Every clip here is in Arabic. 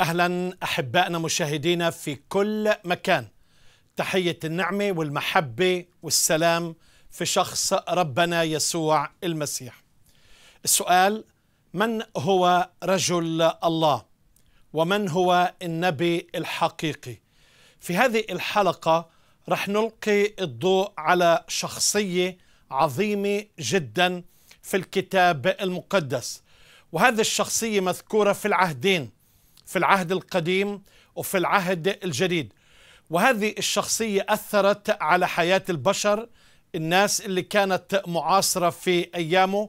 اهلا احبائنا مشاهدينا في كل مكان تحيه النعمه والمحبه والسلام في شخص ربنا يسوع المسيح السؤال من هو رجل الله ومن هو النبي الحقيقي في هذه الحلقه رح نلقي الضوء على شخصيه عظيمه جدا في الكتاب المقدس وهذه الشخصيه مذكوره في العهدين في العهد القديم وفي العهد الجديد وهذه الشخصية أثرت على حياة البشر الناس اللي كانت معاصرة في أيامه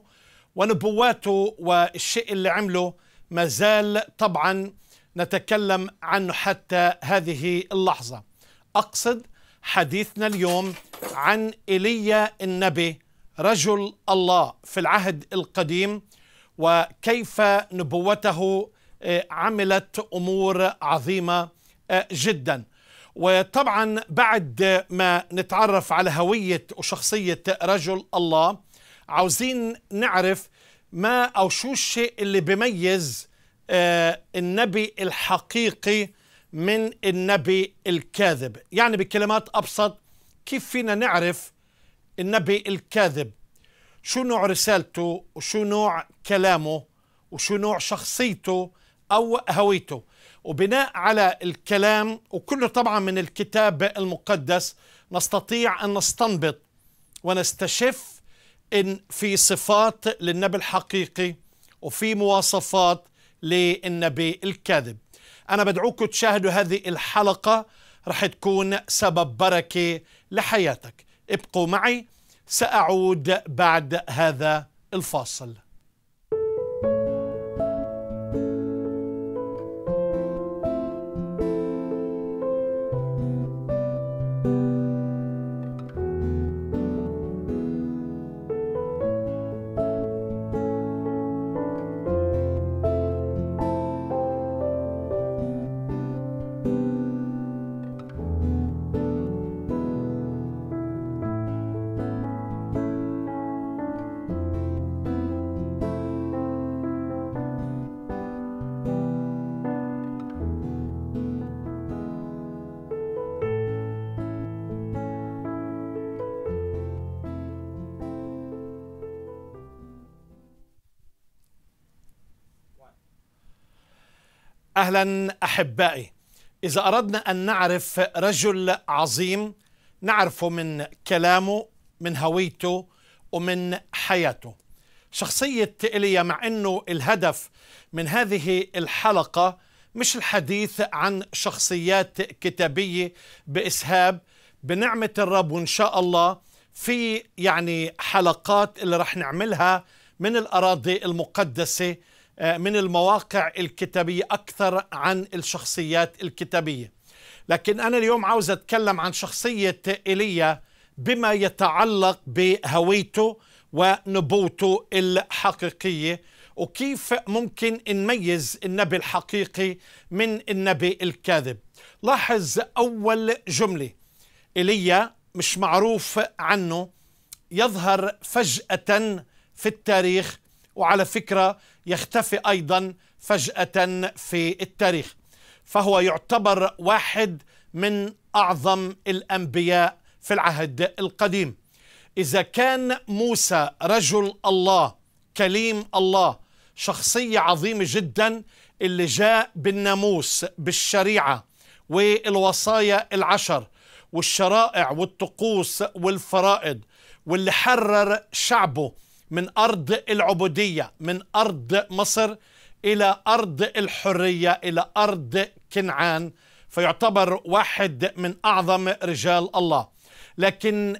ونبواته والشيء اللي عمله ما زال طبعا نتكلم عنه حتى هذه اللحظة أقصد حديثنا اليوم عن إيليا النبي رجل الله في العهد القديم وكيف نبوته آه، عملت امور عظيمه آه، جدا وطبعا بعد ما نتعرف على هويه وشخصيه رجل الله عاوزين نعرف ما او شو الشيء اللي بيميز آه، النبي الحقيقي من النبي الكاذب يعني بكلمات ابسط كيف فينا نعرف النبي الكاذب شو نوع رسالته وشو نوع كلامه وشو نوع شخصيته أو هويته وبناء على الكلام وكله طبعا من الكتاب المقدس نستطيع أن نستنبط ونستشف إن في صفات للنبي الحقيقي وفي مواصفات للنبي الكاذب أنا بدعوكم تشاهدوا هذه الحلقة رح تكون سبب بركة لحياتك ابقوا معي سأعود بعد هذا الفاصل اهلا احبائي اذا اردنا ان نعرف رجل عظيم نعرفه من كلامه من هويته ومن حياته شخصيه ايليا مع انه الهدف من هذه الحلقه مش الحديث عن شخصيات كتابيه باسهاب بنعمه الرب وان شاء الله في يعني حلقات اللي رح نعملها من الاراضي المقدسه آه، من المواقع الكتابية أكثر عن الشخصيات الكتابية لكن أنا اليوم عاوز أتكلم عن شخصية إيليا بما يتعلق بهويته ونبوته الحقيقية وكيف ممكن نميز النبي الحقيقي من النبي الكاذب لاحظ أول جملة إيليا مش معروف عنه يظهر فجأة في التاريخ وعلى فكرة يختفي ايضا فجاه في التاريخ فهو يعتبر واحد من اعظم الانبياء في العهد القديم اذا كان موسى رجل الله كليم الله شخصيه عظيمه جدا اللي جاء بالناموس بالشريعه والوصايا العشر والشرائع والطقوس والفرائض واللي حرر شعبه من أرض العبودية من أرض مصر إلى أرض الحرية إلى أرض كنعان فيعتبر واحد من أعظم رجال الله لكن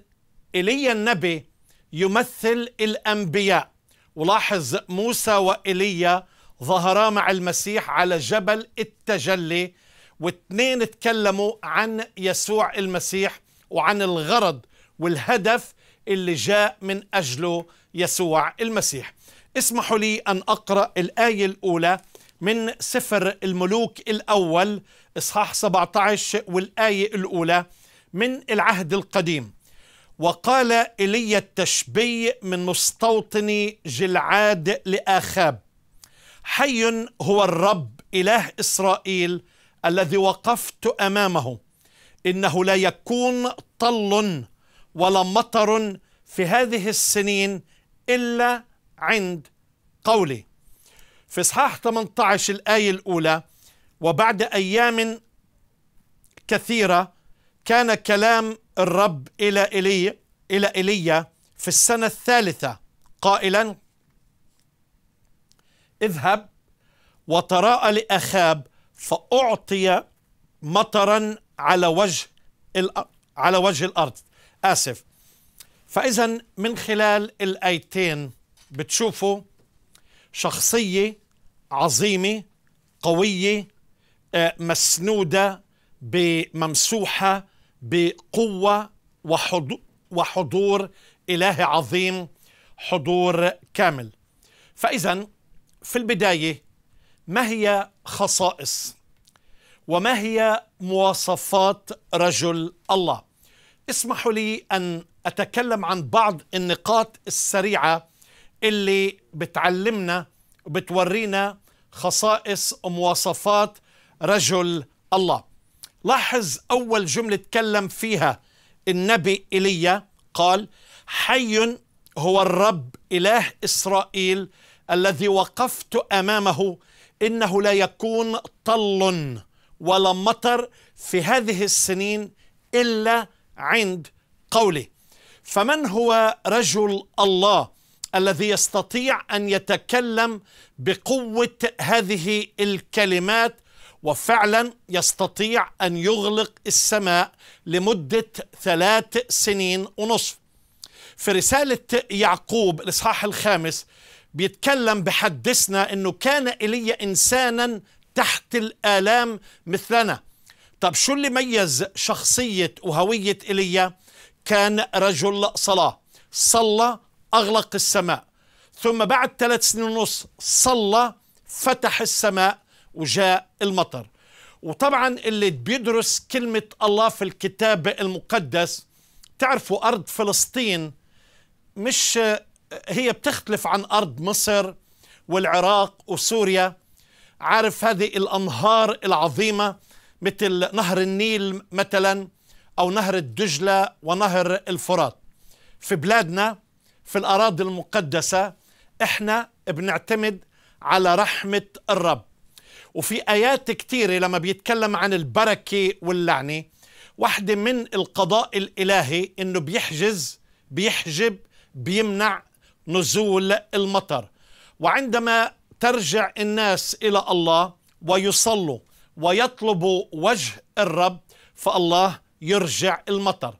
إيليا النبي يمثل الأنبياء ولاحظ موسى وإيليا ظهرا مع المسيح على جبل التجلي واثنين تكلموا عن يسوع المسيح وعن الغرض والهدف اللي جاء من أجله يسوع المسيح اسمحوا لي أن أقرأ الآية الأولى من سفر الملوك الأول إصحاح 17 والآية الأولى من العهد القديم وقال إلي التشبي من مستوطن جلعاد لآخاب حي هو الرب إله إسرائيل الذي وقفت أمامه إنه لا يكون طل ولا مطر في هذه السنين إلا عند قوله في إصحاح 18 الآية الأولى وبعد أيام كثيرة كان كلام الرب إلى إلي إلى إيليا في السنة الثالثة قائلا اذهب وتراءى لأخاب فأعطي مطرا على وجه على وجه الأرض آسف فإذا من خلال الآيتين بتشوفوا شخصية عظيمة قوية آه، مسنودة بممسوحة بقوة وحضور إله عظيم حضور كامل فإذا في البداية ما هي خصائص وما هي مواصفات رجل الله اسمحوا لي أن أتكلم عن بعض النقاط السريعة اللي بتعلمنا وبتورينا خصائص ومواصفات رجل الله لاحظ أول جملة تكلم فيها النبي إيليا قال حي هو الرب إله إسرائيل الذي وقفت أمامه إنه لا يكون طل ولا مطر في هذه السنين إلا عند قوله فمن هو رجل الله الذي يستطيع ان يتكلم بقوه هذه الكلمات وفعلا يستطيع ان يغلق السماء لمده ثلاث سنين ونصف في رساله يعقوب الاصحاح الخامس بيتكلم بحدثنا انه كان ايليا انسانا تحت الالام مثلنا طب شو اللي ميز شخصيه وهويه ايليا كان رجل صلاة صلى أغلق السماء ثم بعد ثلاث سنين ونص صلى فتح السماء وجاء المطر وطبعا اللي بيدرس كلمة الله في الكتاب المقدس تعرفوا أرض فلسطين مش هي بتختلف عن أرض مصر والعراق وسوريا عارف هذه الأنهار العظيمة مثل نهر النيل مثلاً أو نهر الدجلة ونهر الفرات في بلادنا في الأراضي المقدسة إحنا بنعتمد على رحمة الرب وفي آيات كثيرة لما بيتكلم عن البركة واللعنة واحدة من القضاء الإلهي إنه بيحجز بيحجب بيمنع نزول المطر وعندما ترجع الناس إلى الله ويصلوا ويطلبوا وجه الرب فالله يرجع المطر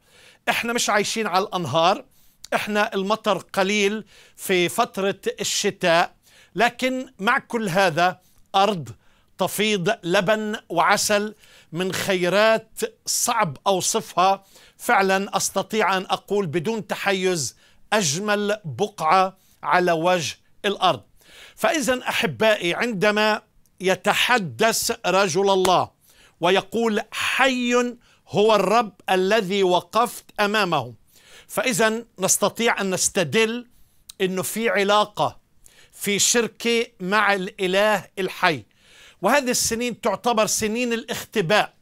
احنا مش عايشين على الانهار احنا المطر قليل في فتره الشتاء لكن مع كل هذا ارض تفيض لبن وعسل من خيرات صعب اوصفها فعلا استطيع ان اقول بدون تحيز اجمل بقعه على وجه الارض فاذا احبائي عندما يتحدث رجل الله ويقول حي هو الرب الذي وقفت امامه فاذا نستطيع ان نستدل انه في علاقه في شركه مع الاله الحي وهذه السنين تعتبر سنين الاختباء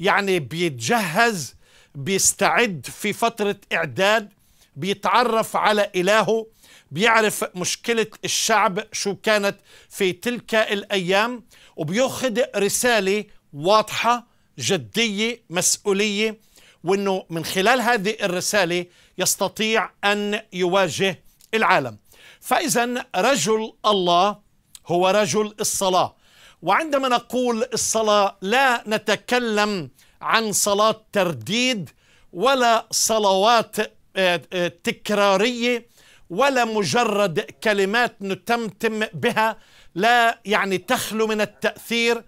يعني بيتجهز بيستعد في فتره اعداد بيتعرف على الهه بيعرف مشكله الشعب شو كانت في تلك الايام وبياخذ رساله واضحه جديه مسؤوليه وانه من خلال هذه الرساله يستطيع ان يواجه العالم فاذا رجل الله هو رجل الصلاه وعندما نقول الصلاه لا نتكلم عن صلاه ترديد ولا صلوات آه، آه، تكراريه ولا مجرد كلمات نتمتم بها لا يعني تخلو من التاثير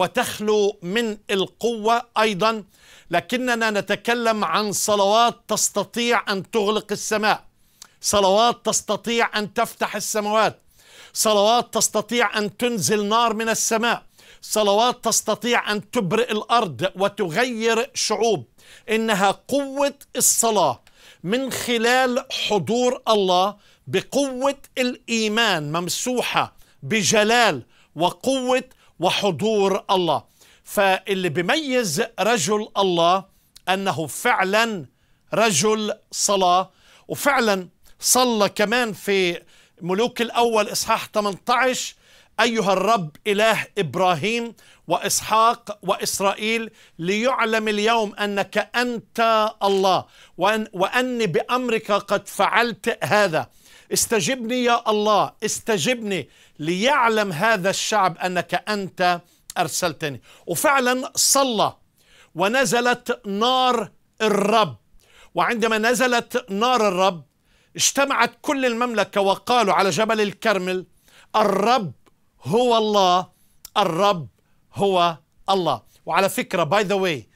وتخلو من القوة أيضا لكننا نتكلم عن صلوات تستطيع أن تغلق السماء صلوات تستطيع أن تفتح السماوات صلوات تستطيع أن تنزل نار من السماء صلوات تستطيع أن تبرئ الأرض وتغير شعوب إنها قوة الصلاة من خلال حضور الله بقوة الإيمان ممسوحة بجلال وقوة وحضور الله فاللي بيميز رجل الله أنه فعلا رجل صلاة وفعلا صلى كمان في ملوك الأول إصحاح 18 أيها الرب إله إبراهيم وإسحاق وإسرائيل ليعلم اليوم أنك أنت الله وأن وأني بأمرك قد فعلت هذا استجبني يا الله استجبني ليعلم هذا الشعب أنك أنت أرسلتني وفعلا صلى ونزلت نار الرب وعندما نزلت نار الرب اجتمعت كل المملكة وقالوا على جبل الكرمل الرب هو الله الرب هو الله وعلى فكرة باي ذا واي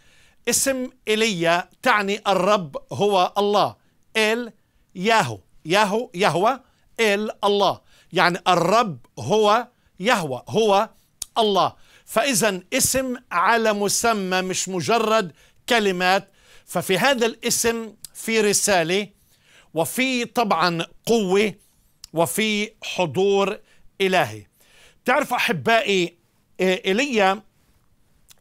اسم إيليا تعني الرب هو الله إل ياهو يهو يهوى إل الله يعني الرب هو يهوى هو الله فإذا اسم على مسمى مش مجرد كلمات ففي هذا الاسم في رسالة وفي طبعا قوة وفي حضور إلهي تعرف أحبائي إيليا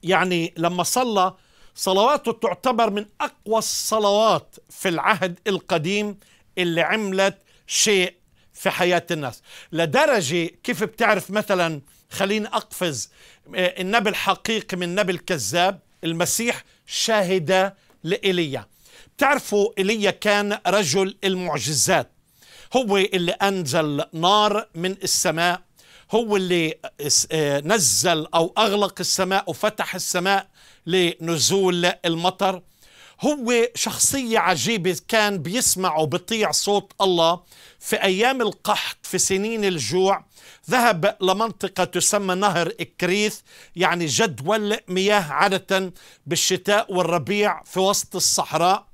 يعني لما صلى صلواته تعتبر من أقوى الصلوات في العهد القديم اللي عملت شيء في حياة الناس لدرجة كيف بتعرف مثلا خليني أقفز آه، النبي الحقيقي من النبي الكذاب المسيح شاهد لإيليا بتعرفوا إيليا كان رجل المعجزات هو اللي أنزل نار من السماء هو اللي آه، نزل أو أغلق السماء وفتح السماء لنزول المطر هو شخصية عجيبة كان بيسمع وبطيع صوت الله في أيام القحط في سنين الجوع ذهب لمنطقة تسمى نهر إكريث يعني جدول مياه عادة بالشتاء والربيع في وسط الصحراء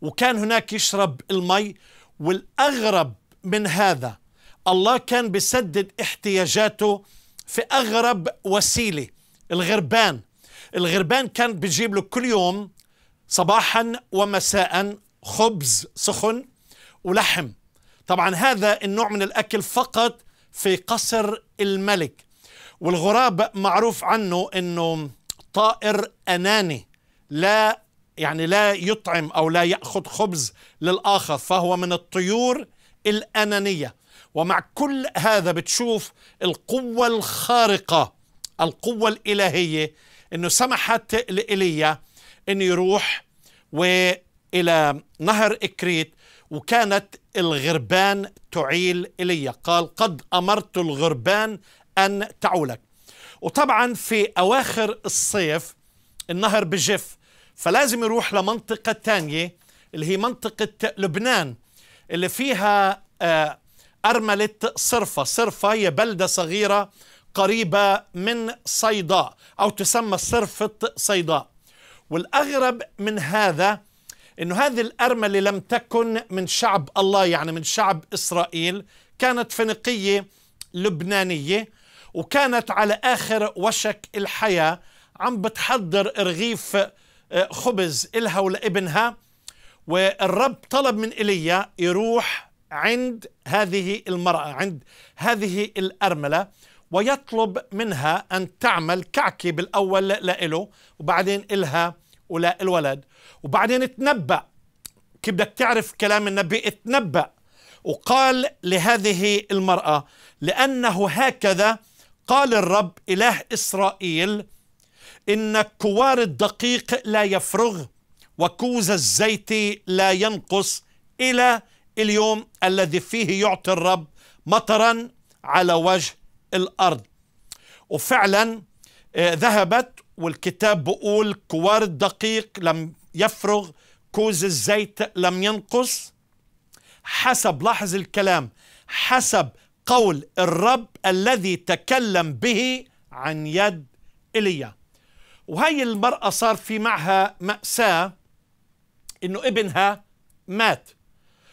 وكان هناك يشرب المي والأغرب من هذا الله كان بيسدد احتياجاته في أغرب وسيلة الغربان الغربان كان بيجيب له كل يوم صباحا ومساء خبز سخن ولحم طبعا هذا النوع من الأكل فقط في قصر الملك والغراب معروف عنه أنه طائر أناني لا يعني لا يطعم أو لا يأخذ خبز للآخر فهو من الطيور الأنانية ومع كل هذا بتشوف القوة الخارقة القوة الإلهية أنه سمحت لإيليا انه يروح والى نهر اكريت وكانت الغربان تعيل الي قال قد امرت الغربان ان تعولك وطبعا في اواخر الصيف النهر بجف فلازم يروح لمنطقه ثانيه اللي هي منطقه لبنان اللي فيها آه، ارمله صرفه صرفه هي بلده صغيره قريبه من صيداء او تسمى صرفه صيداء والأغرب من هذا أنه هذه الأرملة لم تكن من شعب الله يعني من شعب إسرائيل كانت فينيقية لبنانية وكانت على آخر وشك الحياة عم بتحضر رغيف آه، خبز إلها ولابنها والرب طلب من إيليا يروح عند هذه المرأة عند هذه الأرملة ويطلب منها أن تعمل كعكة بالأول لإله وبعدين إلها وللولد وبعدين تنبأ كيف بدك تعرف كلام النبي اتنبأ وقال لهذه المرأة لأنه هكذا قال الرب إله إسرائيل إن كوار الدقيق لا يفرغ وكوز الزيت لا ينقص إلى اليوم الذي فيه يعطي الرب مطرا على وجه الأرض وفعلا آه، ذهبت والكتاب بقول كوار الدقيق لم يفرغ كوز الزيت لم ينقص حسب لاحظ الكلام حسب قول الرب الذي تكلم به عن يد إيليا وهي المرأة صار في معها مأساة إنه ابنها مات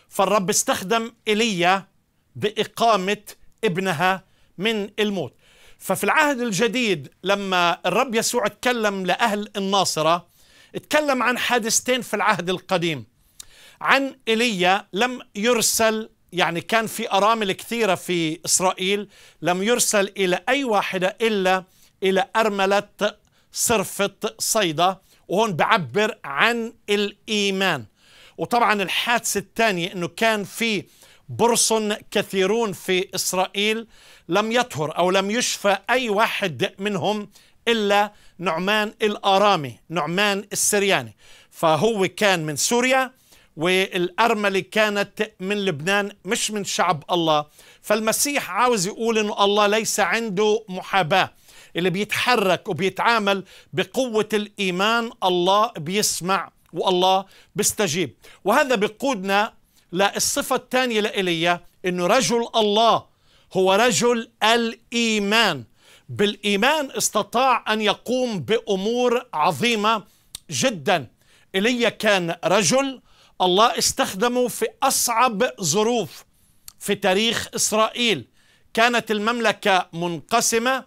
فالرب استخدم إيليا بإقامة ابنها من الموت ففي العهد الجديد لما الرب يسوع اتكلم لأهل الناصرة اتكلم عن حادثتين في العهد القديم عن إيليا لم يرسل يعني كان في أرامل كثيرة في إسرائيل لم يرسل إلى أي واحدة إلا إلى أرملة صرفة صيدا وهون بعبر عن الإيمان وطبعا الحادثة الثانية أنه كان في برص كثيرون في إسرائيل لم يطهر أو لم يشفى أي واحد منهم إلا نعمان الآرامي نعمان السرياني فهو كان من سوريا والأرملة كانت من لبنان مش من شعب الله فالمسيح عاوز يقول انه الله ليس عنده محاباة اللي بيتحرك وبيتعامل بقوة الإيمان الله بيسمع والله بيستجيب وهذا بقودنا لا الصفة الثانية لإلي أنه رجل الله هو رجل الإيمان بالإيمان استطاع أن يقوم بأمور عظيمة جدا إلي كان رجل الله استخدمه في أصعب ظروف في تاريخ إسرائيل كانت المملكة منقسمة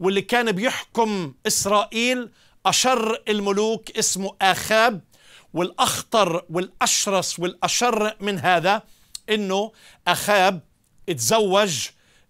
واللي كان بيحكم إسرائيل أشر الملوك اسمه آخاب والأخطر والأشرس والأشر من هذا أنه أخاب اتزوج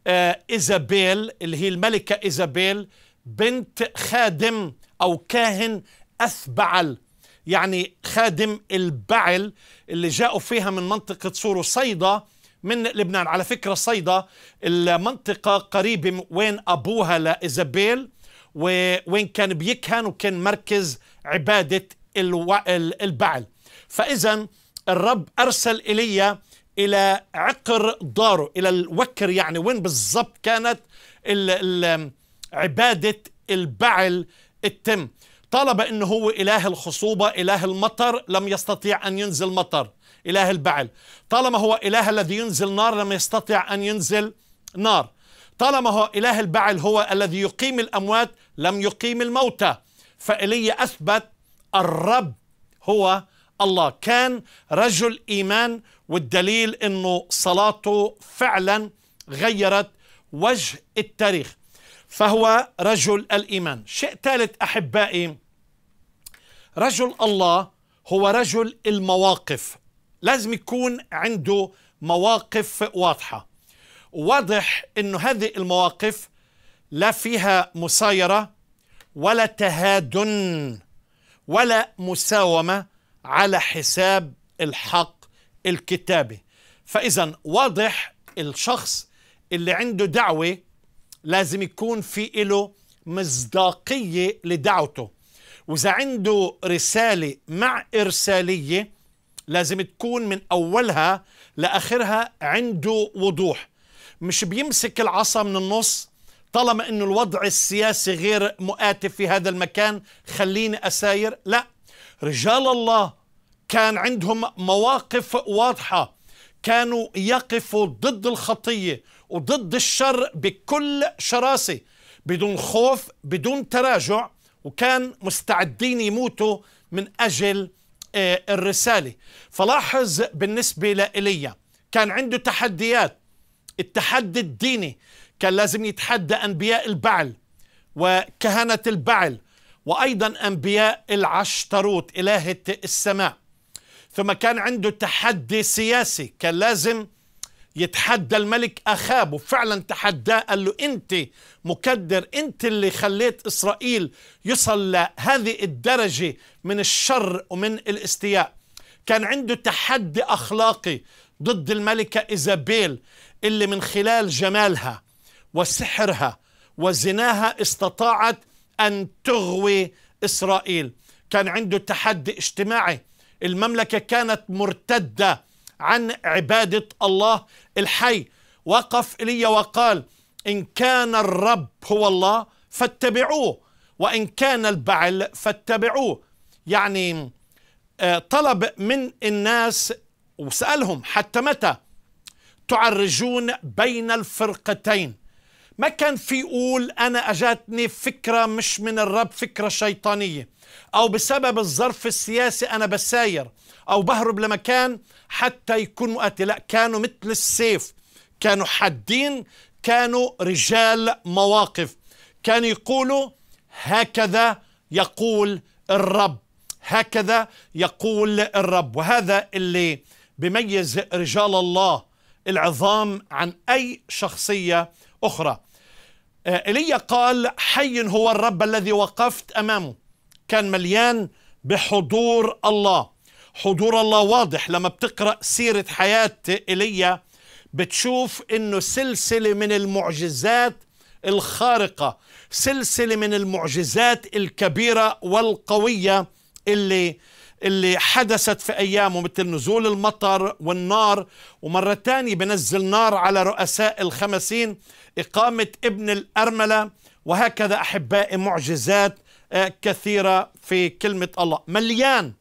آه، إيزابيل اللي هي الملكة إيزابيل بنت خادم أو كاهن أثبعل يعني خادم البعل اللي جاءوا فيها من منطقة سور وصيدا من لبنان على فكرة صيدا المنطقة قريبة وين أبوها لإيزابيل وين كان بيكهن وكان مركز عبادة البعل فإذا الرب أرسل إيليا إلى عقر داره إلى الوكر يعني وين بالضبط كانت عبادة البعل التم طالب أنه هو إله الخصوبة إله المطر لم يستطيع أن ينزل مطر إله البعل طالما هو إله الذي ينزل نار لم يستطع أن ينزل نار طالما هو إله البعل هو الذي يقيم الأموات لم يقيم الموتى فإلي أثبت الرب هو الله كان رجل إيمان والدليل أنه صلاته فعلا غيرت وجه التاريخ فهو رجل الإيمان شيء ثالث أحبائي رجل الله هو رجل المواقف لازم يكون عنده مواقف واضحة واضح أنه هذه المواقف لا فيها مسايرة ولا تهادن ولا مساومه على حساب الحق الكتابي فاذا واضح الشخص اللي عنده دعوه لازم يكون في له مصداقيه لدعوته واذا عنده رساله مع ارساليه لازم تكون من اولها لاخرها عنده وضوح مش بيمسك العصا من النص طالما أن الوضع السياسي غير مؤاتف في هذا المكان خليني أساير لا رجال الله كان عندهم مواقف واضحة كانوا يقفوا ضد الخطية وضد الشر بكل شراسة بدون خوف بدون تراجع وكان مستعدين يموتوا من أجل آه، الرسالة فلاحظ بالنسبة لإيليا كان عنده تحديات التحدي الديني كان لازم يتحدى أنبياء البعل وكهنة البعل وأيضا أنبياء العشتروت إلهة السماء ثم كان عنده تحدي سياسي كان لازم يتحدى الملك أخاب وفعلا تحداه قال له أنت مكدر أنت اللي خليت إسرائيل يصل لهذه الدرجة من الشر ومن الاستياء كان عنده تحدي أخلاقي ضد الملكة إيزابيل اللي من خلال جمالها وسحرها وزناها استطاعت أن تغوي إسرائيل كان عنده تحدي اجتماعي المملكة كانت مرتدة عن عبادة الله الحي وقف إلي وقال إن كان الرب هو الله فاتبعوه وإن كان البعل فاتبعوه يعني آه، طلب من الناس وسألهم حتى متى تعرجون بين الفرقتين ما كان في يقول أنا أجاتني فكرة مش من الرب فكرة شيطانية أو بسبب الظرف السياسي أنا بساير أو بهرب لمكان حتى يكون مؤتي لا كانوا مثل السيف كانوا حادين كانوا رجال مواقف كانوا يقولوا هكذا يقول الرب هكذا يقول الرب وهذا اللي بميز رجال الله العظام عن أي شخصية أخرى ايليا آه، قال حي هو الرب الذي وقفت امامه كان مليان بحضور الله حضور الله واضح لما بتقرا سيره حياه ايليا بتشوف انه سلسله من المعجزات الخارقه سلسله من المعجزات الكبيره والقويه اللي اللي حدثت في أيامه مثل نزول المطر والنار ومرة تانية بنزل نار على رؤساء الخمسين إقامة ابن الأرملة وهكذا أحبائي معجزات آه، كثيرة في كلمة الله مليان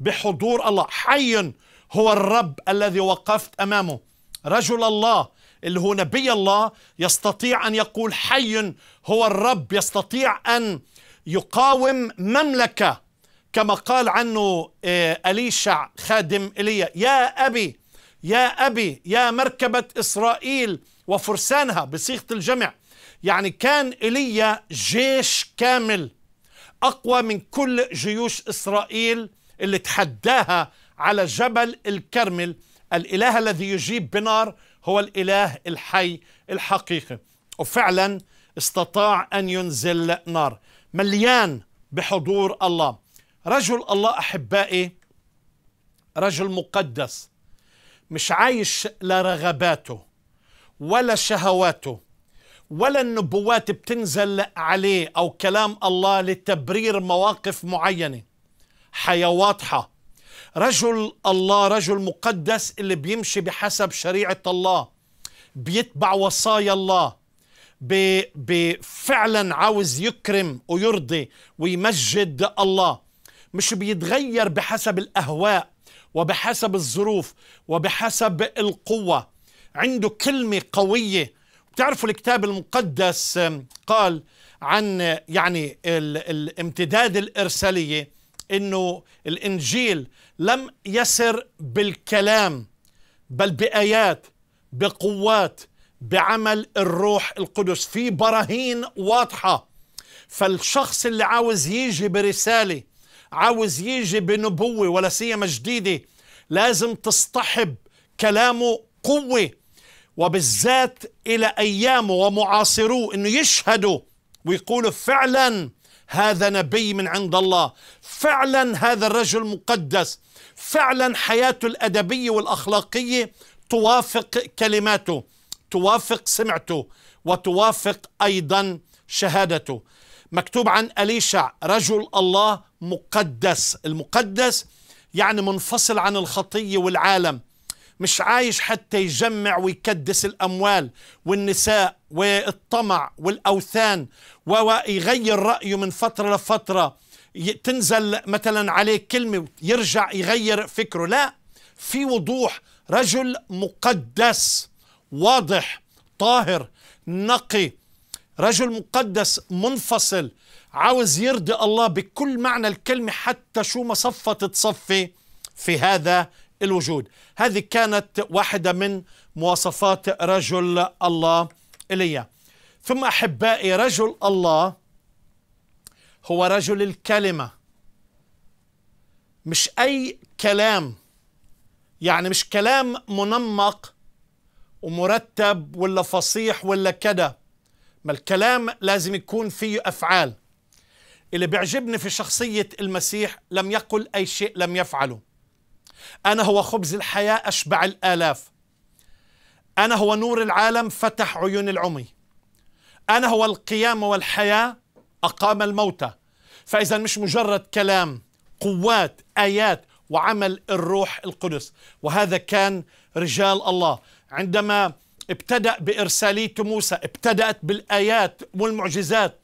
بحضور الله حي هو الرب الذي وقفت أمامه رجل الله اللي هو نبي الله يستطيع أن يقول حي هو الرب يستطيع أن يقاوم مملكة كما قال عنه آه، أليشع خادم إيليا يا أبي يا أبي يا مركبة إسرائيل وفرسانها بصيغة الجمع يعني كان إيليا جيش كامل أقوى من كل جيوش إسرائيل اللي تحداها على جبل الكرمل الإله الذي يجيب بنار هو الإله الحي الحقيقي وفعلا استطاع أن ينزل نار مليان بحضور الله رجل الله أحبائي رجل مقدس مش عايش لا رغباته ولا شهواته ولا النبوات بتنزل عليه أو كلام الله لتبرير مواقف معينة حياة واضحة رجل الله رجل مقدس اللي بيمشي بحسب شريعة الله بيتبع وصايا الله بفعلا عاوز يكرم ويرضي ويمجد الله مش بيتغير بحسب الأهواء وبحسب الظروف وبحسب القوة عنده كلمة قوية بتعرفوا الكتاب المقدس قال عن يعني الامتداد الإرسالية أنه الإنجيل لم يسر بالكلام بل بآيات بقوات بعمل الروح القدس في براهين واضحة فالشخص اللي عاوز يجي برسالة عاوز يجي بنبوة ولا سيما جديدة لازم تصطحب كلامه قوة وبالذات إلى أيامه ومعاصروه أنه يشهدوا ويقولوا فعلا هذا نبي من عند الله فعلا هذا الرجل مقدس فعلا حياته الأدبية والأخلاقية توافق كلماته توافق سمعته وتوافق أيضا شهادته مكتوب عن أليشع رجل الله مقدس المقدس يعني منفصل عن الخطية والعالم مش عايش حتى يجمع ويكدس الأموال والنساء والطمع والأوثان ويغير رأيه من فترة لفترة تنزل مثلا عليه كلمة يرجع يغير فكره لا في وضوح رجل مقدس واضح طاهر نقي رجل مقدس منفصل عاوز يرضي الله بكل معنى الكلمة حتى شو ما صفت تصفي في هذا الوجود هذه كانت واحدة من مواصفات رجل الله إلي ثم أحبائي رجل الله هو رجل الكلمة مش أي كلام يعني مش كلام منمق ومرتب ولا فصيح ولا كده ما الكلام لازم يكون فيه أفعال اللي بيعجبني في شخصية المسيح لم يقل أي شيء لم يفعله أنا هو خبز الحياة أشبع الآلاف أنا هو نور العالم فتح عيون العمي أنا هو القيامة والحياة أقام الموتى فإذا مش مجرد كلام قوات آيات وعمل الروح القدس وهذا كان رجال الله عندما ابتدأ بإرسالية موسى ابتدأت بالآيات والمعجزات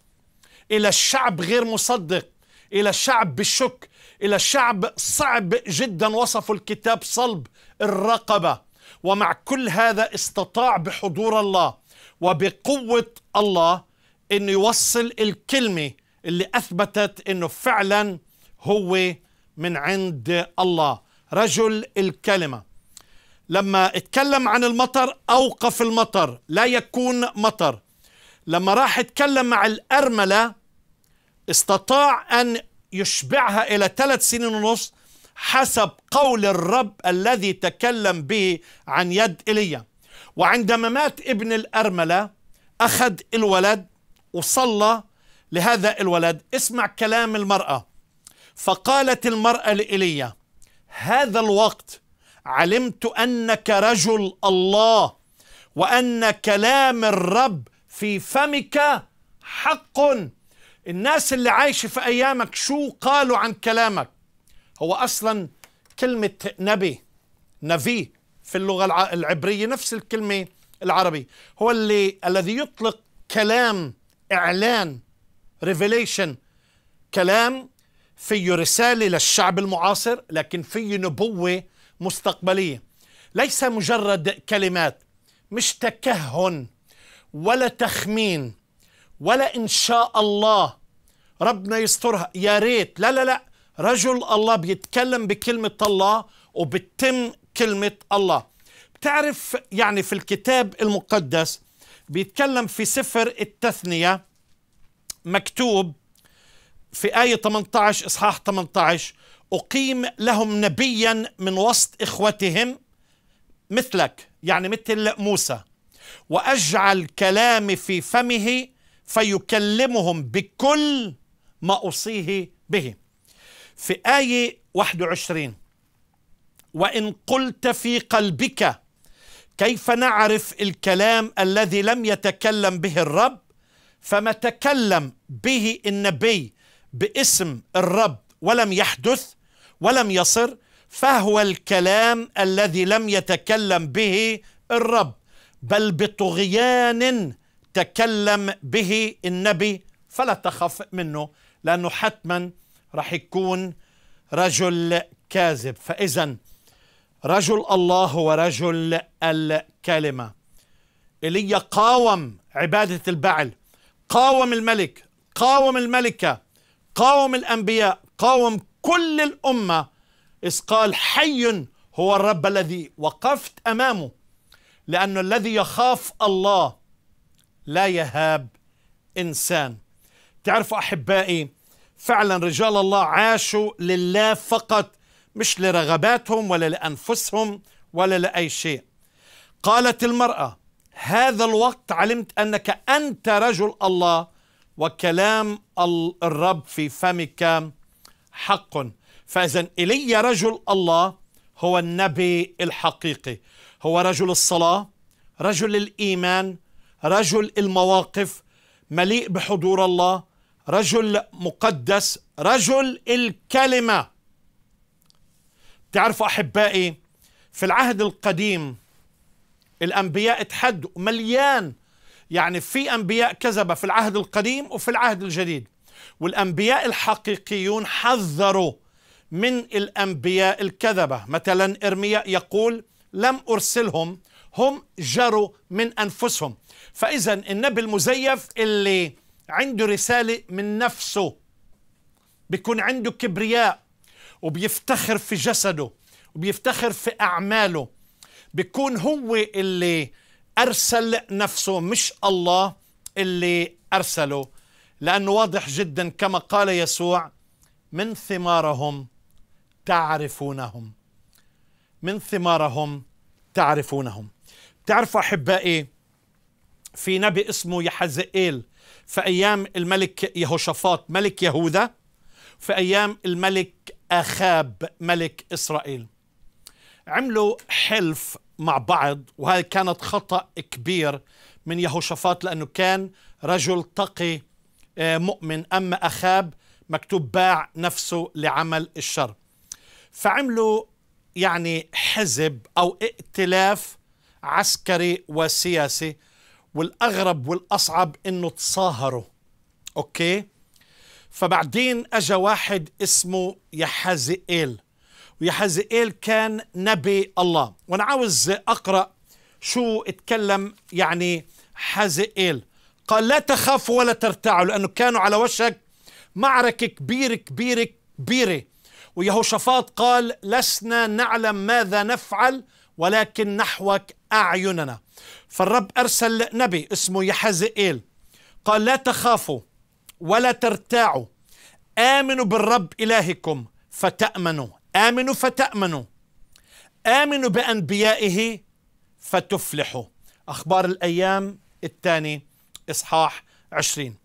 إلى الشعب غير مصدق إلى الشعب بالشك إلى الشعب صعب جدا وصفوا الكتاب صلب الرقبة ومع كل هذا استطاع بحضور الله وبقوة الله أن يوصل الكلمة اللي أثبتت أنه فعلا هو من عند الله رجل الكلمة لما اتكلم عن المطر أوقف المطر لا يكون مطر لما راح اتكلم مع الأرملة استطاع أن يشبعها إلى ثلاث سنين ونص حسب قول الرب الذي تكلم به عن يد إيليا وعندما مات ابن الأرملة أخذ الولد وصلى لهذا الولد اسمع كلام المرأة فقالت المرأة لإيليا هذا الوقت علمت انك رجل الله وان كلام الرب في فمك حق الناس اللي عايشه في ايامك شو قالوا عن كلامك هو اصلا كلمه نبي نبي في اللغه العبريه نفس الكلمه العربي هو اللي الذي يطلق كلام اعلان ريفيليشن كلام فيه رساله للشعب المعاصر لكن فيه نبوه مستقبليه ليس مجرد كلمات مش تكهن ولا تخمين ولا ان شاء الله ربنا يسترها يا ريت لا لا لا رجل الله بيتكلم بكلمه الله وبتم كلمه الله بتعرف يعني في الكتاب المقدس بيتكلم في سفر التثنيه مكتوب في آية 18 إصحاح 18 أقيم لهم نبيا من وسط إخوتهم مثلك يعني مثل موسى وأجعل كلامي في فمه فيكلمهم بكل ما أوصيه به في آية 21 وإن قلت في قلبك كيف نعرف الكلام الذي لم يتكلم به الرب فما تكلم به النبي باسم الرب ولم يحدث ولم يصر فهو الكلام الذي لم يتكلم به الرب بل بطغيان تكلم به النبي فلا تخف منه لأنه حتما رح يكون رجل كاذب فإذا رجل الله هو رجل الكلمة إيليا قاوم عبادة البعل قاوم الملك قاوم الملكة قاوم الأنبياء قاوم كل الأمة إذ قال حي هو الرب الذي وقفت أمامه لأنه الذي يخاف الله لا يهاب إنسان تعرفوا أحبائي فعلا رجال الله عاشوا لله فقط مش لرغباتهم ولا لأنفسهم ولا لأي شيء قالت المرأة هذا الوقت علمت أنك أنت رجل الله وكلام الرب في فمك حق فإذا إلي رجل الله هو النبي الحقيقي هو رجل الصلاة رجل الإيمان رجل المواقف مليء بحضور الله رجل مقدس رجل الكلمة تعرفوا أحبائي في العهد القديم الأنبياء اتحدوا مليان يعني في أنبياء كذبة في العهد القديم وفي العهد الجديد والأنبياء الحقيقيون حذروا من الأنبياء الكذبة مثلا إرمياء يقول لم أرسلهم هم جروا من أنفسهم فإذا النبي المزيف اللي عنده رسالة من نفسه بيكون عنده كبرياء وبيفتخر في جسده وبيفتخر في أعماله بيكون هو اللي أرسل نفسه مش الله اللي أرسله لأنه واضح جدا كما قال يسوع من ثمارهم تعرفونهم من ثمارهم تعرفونهم تعرفوا أحبائي في نبي اسمه يحزئيل في أيام الملك يهوشافاط ملك يهوذا في أيام الملك أخاب ملك إسرائيل عملوا حلف مع بعض وهذه كانت خطأ كبير من يهوشافاط لأنه كان رجل تقي آه، مؤمن أما أخاب مكتوب باع نفسه لعمل الشر فعملوا يعني حزب أو ائتلاف عسكري وسياسي والأغرب والأصعب إنه تصاهروا أوكي فبعدين أجا واحد اسمه يحزئيل ويحزئيل كان نبي الله وأنا عاوز أقرأ شو اتكلم يعني حزئيل قال لا تخافوا ولا ترتعوا لأنه كانوا على وشك معركة كبيرة كبيرة كبيرة ويهوشافاط قال لسنا نعلم ماذا نفعل ولكن نحوك أعيننا فالرب أرسل نبي اسمه يحزئيل قال لا تخافوا ولا ترتاعوا آمنوا بالرب إلهكم فتأمنوا آمنوا فتأمنوا آمنوا بأنبيائه فتفلحوا أخبار الأيام الثانية إصحاح 20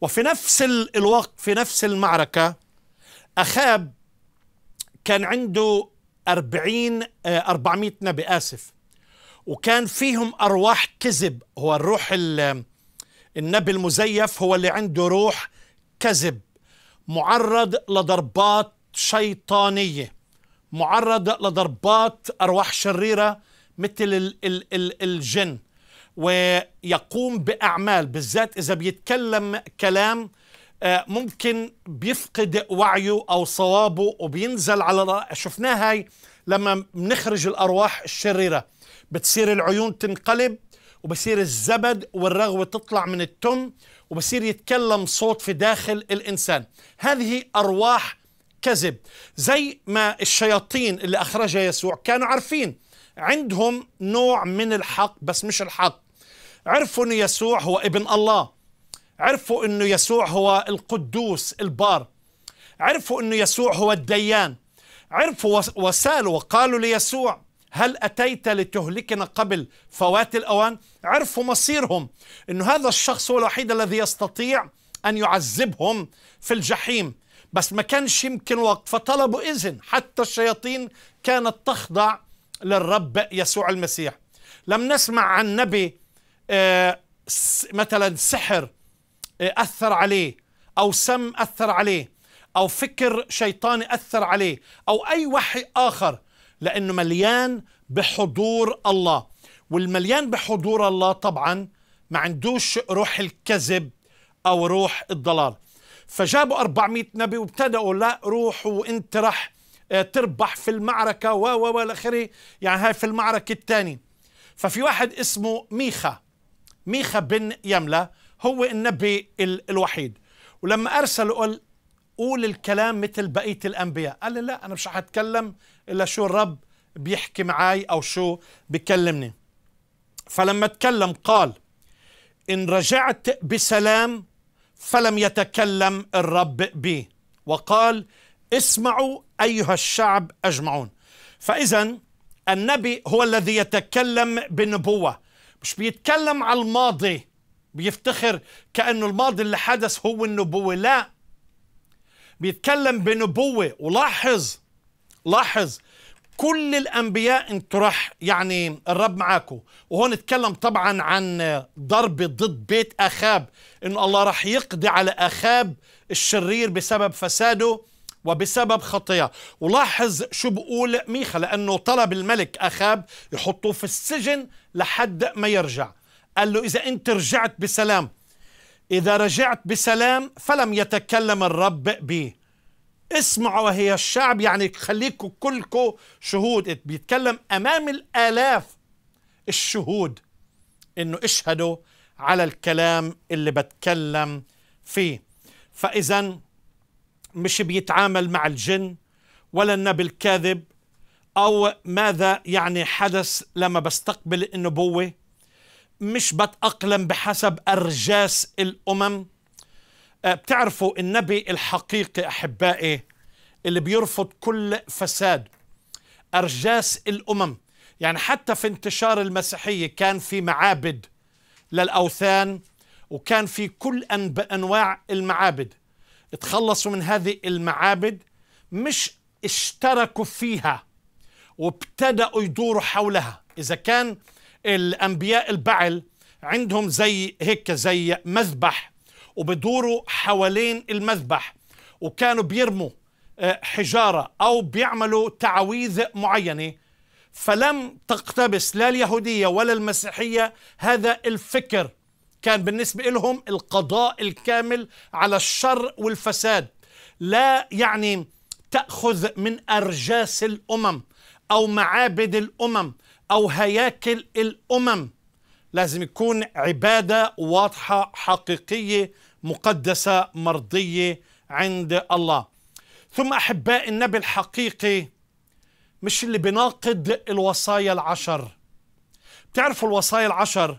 وفي نفس الوقت في نفس المعركة أخاب كان عنده 40 400 آه، نبي آسف وكان فيهم أرواح كذب هو الروح النبي المزيف هو اللي عنده روح كذب معرض لضربات شيطانية معرض لضربات أرواح شريرة مثل الجن ويقوم باعمال بالذات اذا بيتكلم كلام آه، ممكن بيفقد وعيه او صوابه وبينزل على شفناها هاي لما بنخرج الارواح الشريره بتصير العيون تنقلب وبصير الزبد والرغوه تطلع من التم وبصير يتكلم صوت في داخل الانسان هذه ارواح كذب زي ما الشياطين اللي اخرجها يسوع كانوا عارفين عندهم نوع من الحق بس مش الحق عرفوا أن يسوع هو ابن الله عرفوا أنه يسوع هو القدوس البار عرفوا أنه يسوع هو الديان عرفوا وسالوا وقالوا ليسوع هل أتيت لتهلكنا قبل فوات الأوان عرفوا مصيرهم أن هذا الشخص هو الوحيد الذي يستطيع أن يعذبهم في الجحيم بس ما كانش يمكن وقت فطلبوا إذن حتى الشياطين كانت تخضع للرب يسوع المسيح لم نسمع عن نبي آه، مثلا سحر آه، أثر عليه أو سم أثر عليه أو فكر شيطاني أثر عليه أو أي وحي آخر لأنه مليان بحضور الله والمليان بحضور الله طبعا ما عندوش روح الكذب أو روح الضلال فجابوا 400 نبي وابتدأوا لا روح وانت رح آه، تربح في المعركة و و الى اخره يعني هاي في المعركة الثانية ففي واحد اسمه ميخا ميخا بن يملة هو النبي الوحيد ولما أرسل قال قول الكلام مثل بقية الأنبياء قال لا أنا مش هتكلم إلا شو الرب بيحكي معاي أو شو بيكلمني فلما تكلم قال إن رجعت بسلام فلم يتكلم الرب بي وقال اسمعوا أيها الشعب أجمعون فإذا النبي هو الذي يتكلم بنبوة مش بيتكلم على الماضي بيفتخر كأنه الماضي اللي حدث هو النبوة لا بيتكلم بنبوة ولاحظ لاحظ كل الأنبياء انتوا راح يعني الرب معاكم وهون اتكلم طبعا عن ضرب ضد بيت أخاب إنه الله راح يقضي على أخاب الشرير بسبب فساده وبسبب خطيه ولاحظ شو بقول ميخا لانه طلب الملك اخاب يحطوه في السجن لحد ما يرجع قال له إذا أنت رجعت بسلام إذا رجعت بسلام فلم يتكلم الرب به اسمعوا وهي الشعب يعني خليكم كلكم شهود بيتكلم أمام الآلاف الشهود إنه اشهدوا على الكلام اللي بتكلم فيه فإذا مش بيتعامل مع الجن ولا النبي الكاذب أو ماذا يعني حدث لما بستقبل النبوة مش بتأقلم بحسب أرجاس الأمم آه، بتعرفوا النبي الحقيقي أحبائي اللي بيرفض كل فساد أرجاس الأمم يعني حتى في انتشار المسيحية كان في معابد للأوثان وكان في كل أنواع المعابد اتخلصوا من هذه المعابد مش اشتركوا فيها وابتدأوا يدوروا حولها إذا كان الأنبياء البعل عندهم زي هيك زي مذبح وبدوروا حوالين المذبح وكانوا بيرموا آه، حجارة أو بيعملوا تعويذ معينة فلم تقتبس لا اليهودية ولا المسيحية هذا الفكر كان بالنسبة لهم القضاء الكامل على الشر والفساد لا يعني تأخذ من أرجاس الأمم أو معابد الأمم أو هياكل الأمم لازم يكون عبادة واضحة حقيقية مقدسة مرضية عند الله ثم أحباء النبي الحقيقي مش اللي بناقض الوصايا العشر بتعرفوا الوصايا العشر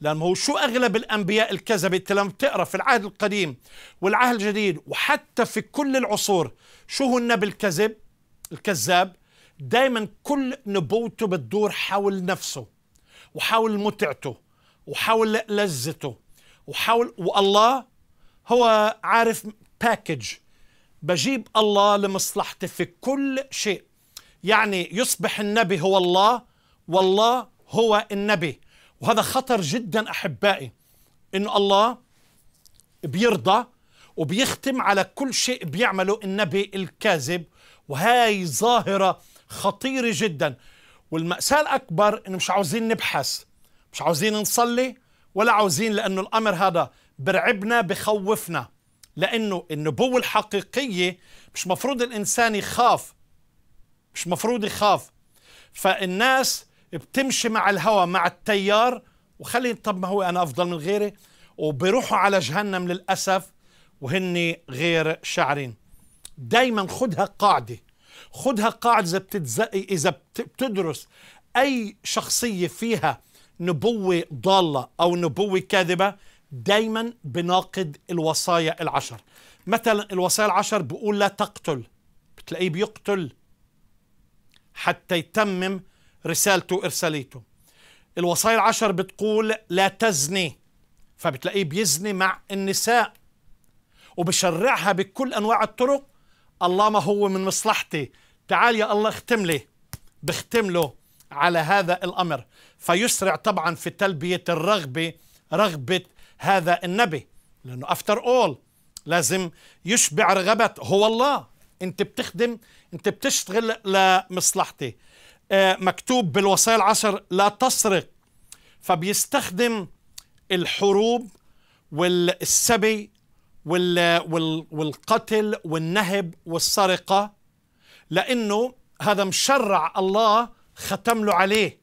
لأنه هو شو أغلب الأنبياء الكذبة أنت لما بتقرأ في العهد القديم والعهد الجديد وحتى في كل العصور شو هو النبي الكذب الكذاب دايما كل نبوته بتدور حول نفسه وحول متعته وحول لذته وحول والله هو عارف باكج بجيب الله لمصلحتي في كل شيء يعني يصبح النبي هو الله والله هو النبي وهذا خطر جدا احبائي انه الله بيرضى وبيختم على كل شيء بيعمله النبي الكاذب وهاي ظاهره خطيرة جدا والمأساة الأكبر إنه مش عاوزين نبحث مش عاوزين نصلي ولا عاوزين لأنه الأمر هذا برعبنا بخوفنا لأنه النبوة الحقيقية مش مفروض الإنسان يخاف مش مفروض يخاف فالناس بتمشي مع الهوى مع التيار وخلي طب ما هو أنا أفضل من غيري وبيروحوا على جهنم للأسف وهن غير شاعرين دايما خدها قاعده خدها قاعدة إذا, بتتز... إذا بتدرس أي شخصية فيها نبوة ضالة أو نبوة كاذبة دايما بناقد الوصايا العشر مثلا الوصايا العشر بقول لا تقتل بتلاقيه بيقتل حتى يتمم رسالته وإرساليته الوصايا العشر بتقول لا تزني فبتلاقيه بيزني مع النساء وبشرعها بكل أنواع الطرق الله ما هو من مصلحتي تعال يا الله اختم لي بختم له على هذا الأمر فيسرع طبعا في تلبية الرغبة رغبة هذا النبي لأنه أفتر أول لازم يشبع رغبة هو الله أنت بتخدم أنت بتشتغل لمصلحتي آه، مكتوب بالوصايا العشر لا تسرق فبيستخدم الحروب والسبي والقتل والنهب والسرقة لأنه هذا مشرع الله ختم له عليه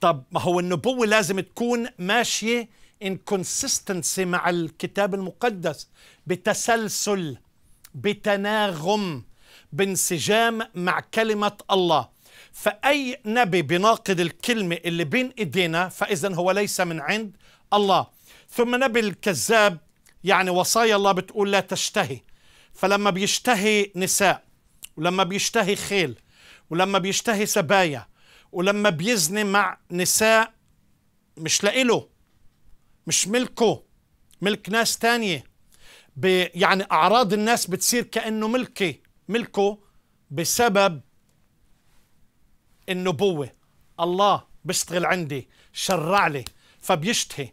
طب ما هو النبوة لازم تكون ماشية ان كونسيستنسي مع الكتاب المقدس بتسلسل بتناغم بانسجام مع كلمة الله فأي نبي بناقض الكلمة اللي بين إيدينا فإذا هو ليس من عند الله ثم نبي الكذاب يعني وصايا الله بتقول لا تشتهي فلما بيشتهي نساء ولما بيشتهي خيل ولما بيشتهي سبايا ولما بيزني مع نساء مش لإله مش ملكه ملك ناس تانية يعني أعراض الناس بتصير كأنه ملكي ملكه بسبب النبوة الله بيشتغل عندي شرع لي فبيشتهي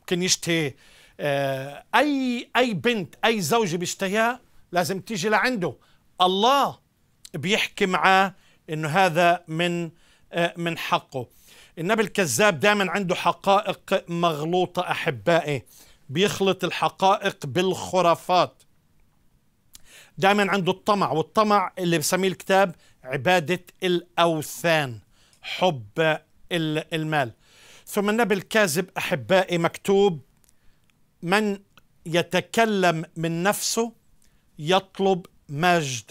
ممكن يشتهي آه أي أي بنت أي زوجة بيشتهيها لازم تيجي لعنده الله بيحكي معاه انه هذا من آه، من حقه النبي الكذاب دائما عنده حقائق مغلوطه احبائي بيخلط الحقائق بالخرافات دائما عنده الطمع والطمع اللي بسميه الكتاب عباده الاوثان حب المال ثم النبي الكاذب احبائي مكتوب من يتكلم من نفسه يطلب مجد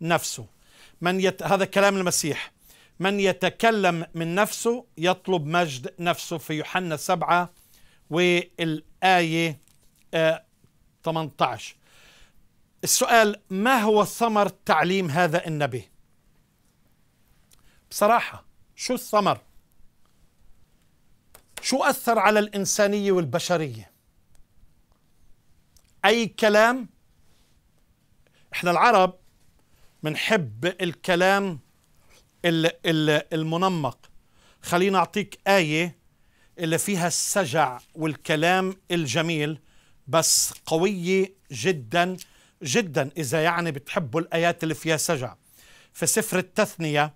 نفسه من يت... هذا كلام المسيح من يتكلم من نفسه يطلب مجد نفسه في يوحنا 7 والآية 18 آه، السؤال ما هو ثمر تعليم هذا النبي بصراحة شو الثمر شو أثر على الإنسانية والبشرية أي كلام إحنا العرب منحب الكلام المنمق خلينا أعطيك آية اللي فيها السجع والكلام الجميل بس قوية جدا جدا إذا يعني بتحبوا الآيات اللي فيها سجع في سفر التثنية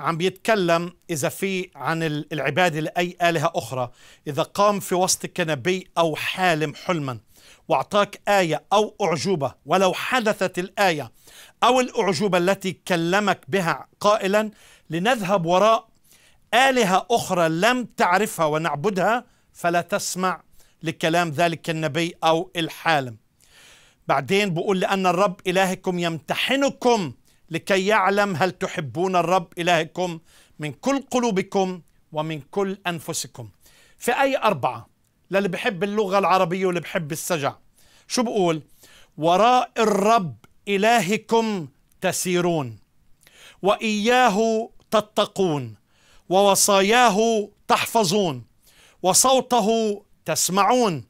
عم بيتكلم إذا في عن العبادة لأي آلهة أخرى إذا قام في وسطك نبي أو حالم حلما واعطاك ايه او اعجوبه ولو حدثت الايه او الاعجوبه التي كلمك بها قائلا لنذهب وراء الهه اخرى لم تعرفها ونعبدها فلا تسمع لكلام ذلك النبي او الحالم بعدين بقول لان الرب الهكم يمتحنكم لكي يعلم هل تحبون الرب الهكم من كل قلوبكم ومن كل انفسكم في اي اربعه للي بحب اللغة العربية واللي بحب السجع شو بقول وراء الرب إلهكم تسيرون وإياه تتقون ووصاياه تحفظون وصوته تسمعون